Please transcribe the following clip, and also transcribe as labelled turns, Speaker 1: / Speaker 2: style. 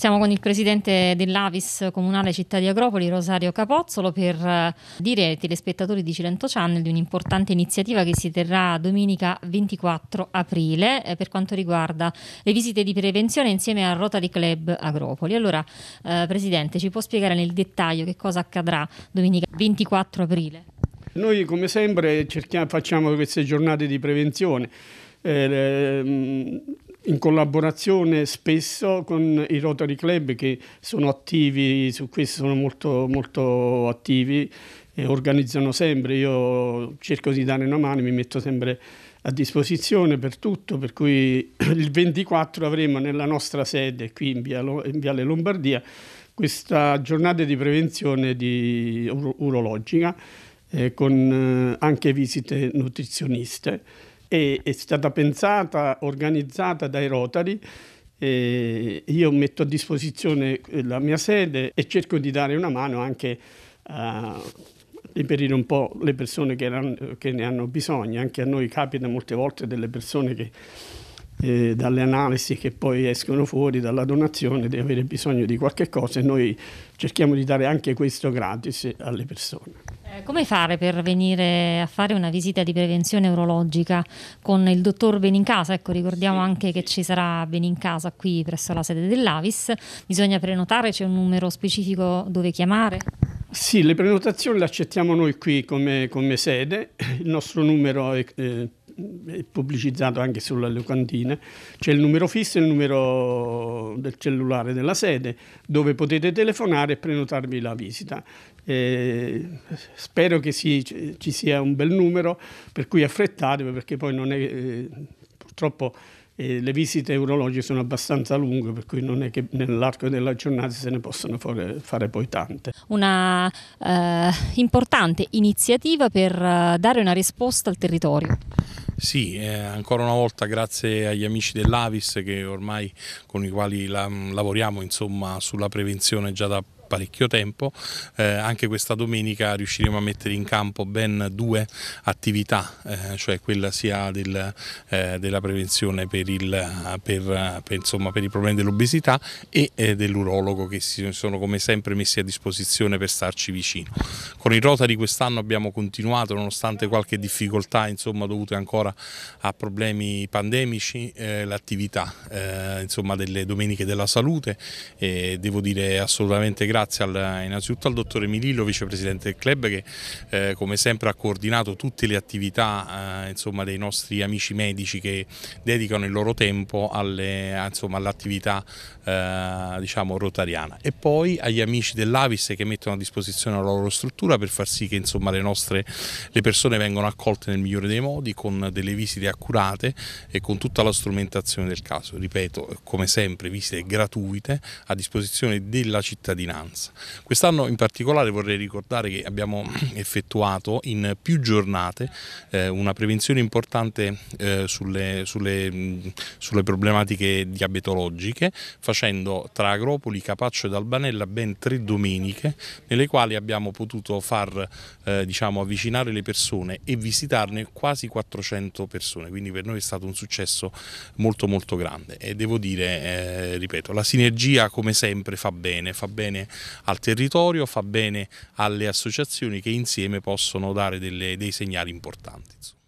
Speaker 1: Siamo con il presidente dell'Avis Comunale Città di Agropoli, Rosario Capozzolo, per eh, dire ai telespettatori di Cilento Channel di un'importante iniziativa che si terrà domenica 24 aprile eh, per quanto riguarda le visite di prevenzione insieme al Rotary Club Agropoli. Allora, eh, presidente, ci può spiegare nel dettaglio che cosa accadrà domenica 24 aprile?
Speaker 2: Noi come sempre cerchiamo, facciamo queste giornate di prevenzione. Eh, mm, in collaborazione spesso con i Rotary Club che sono attivi su questo, sono molto, molto attivi e organizzano sempre. Io cerco di dare una mano, mi metto sempre a disposizione per tutto, per cui il 24 avremo nella nostra sede qui in, via, in Viale Lombardia questa giornata di prevenzione di ur- urologica eh, con eh, anche visite nutrizioniste e è stata pensata, organizzata dai Rotary. io metto a disposizione eh, la mia sede e cerco di dare una mano anche a liberare un po' le persone che, erano, che ne hanno bisogno. Anche a noi capita molte volte delle persone che eh, dalle analisi che poi escono fuori dalla donazione di avere bisogno di qualche cosa e noi cerchiamo di dare anche questo gratis alle persone.
Speaker 1: Eh, come fare per venire a fare una visita di prevenzione urologica con il dottor Benincasa? Ecco, ricordiamo sì, anche sì. che ci sarà Benincasa qui presso la sede dell'Avis. Bisogna prenotare, c'è un numero specifico dove chiamare?
Speaker 2: Sì, le prenotazioni le accettiamo noi qui come, come sede. Il nostro numero è eh, pubblicizzato anche sulle locandine, c'è il numero fisso e il numero del cellulare della sede dove potete telefonare e prenotarvi la visita. Eh, spero che si, ci sia un bel numero, per cui affrettatevi perché poi non è eh, purtroppo eh, le visite urologiche sono abbastanza lunghe, per cui non è che nell'arco della giornata se ne possono fare, poi tante.
Speaker 1: Una eh, importante iniziativa per eh, dare una risposta al territorio.
Speaker 3: Sì, eh, ancora una volta grazie agli amici dell'Avis che ormai con i quali la, mm, lavoriamo insomma, sulla prevenzione già da parecchio tempo. Eh, anche questa domenica riusciremo a mettere in campo ben due attività, eh, cioè quella sia del, eh, della prevenzione per, il, per, per, insomma, per i problemi dell'obesità e eh, dell'urologo che si sono come sempre messi a disposizione per starci vicino. Con il Rotary quest'anno abbiamo continuato nonostante qualche difficoltà insomma, dovute ancora a problemi pandemici eh, l'attività eh, delle domeniche della salute e devo dire assolutamente grazie grazie al, innanzitutto al dottore Milillo, vicepresidente del club, che eh, come sempre ha coordinato tutte le attività eh, insomma, dei nostri amici medici che dedicano il loro tempo eh, all'attività eh, diciamo, rotariana. E poi agli amici dell'Avis che mettono a disposizione la loro struttura per far sì che insomma, le, nostre, le persone vengano accolte nel migliore dei modi con delle visite accurate e con tutta la strumentazione del caso. Ripeto, come sempre, visite gratuite a disposizione della cittadinanza maggioranza. Quest'anno in particolare vorrei ricordare che abbiamo effettuato in più giornate eh, una prevenzione importante eh, sulle, sulle, sulle, problematiche diabetologiche facendo tra Agropoli, Capaccio ed Albanella ben tre domeniche nelle quali abbiamo potuto far eh, diciamo, avvicinare le persone e visitarne quasi 400 persone, quindi per noi è stato un successo molto molto grande e devo dire, eh, ripeto, la sinergia come sempre fa bene, fa bene al territorio, fa bene alle associazioni che insieme possono dare delle, dei segnali importanti.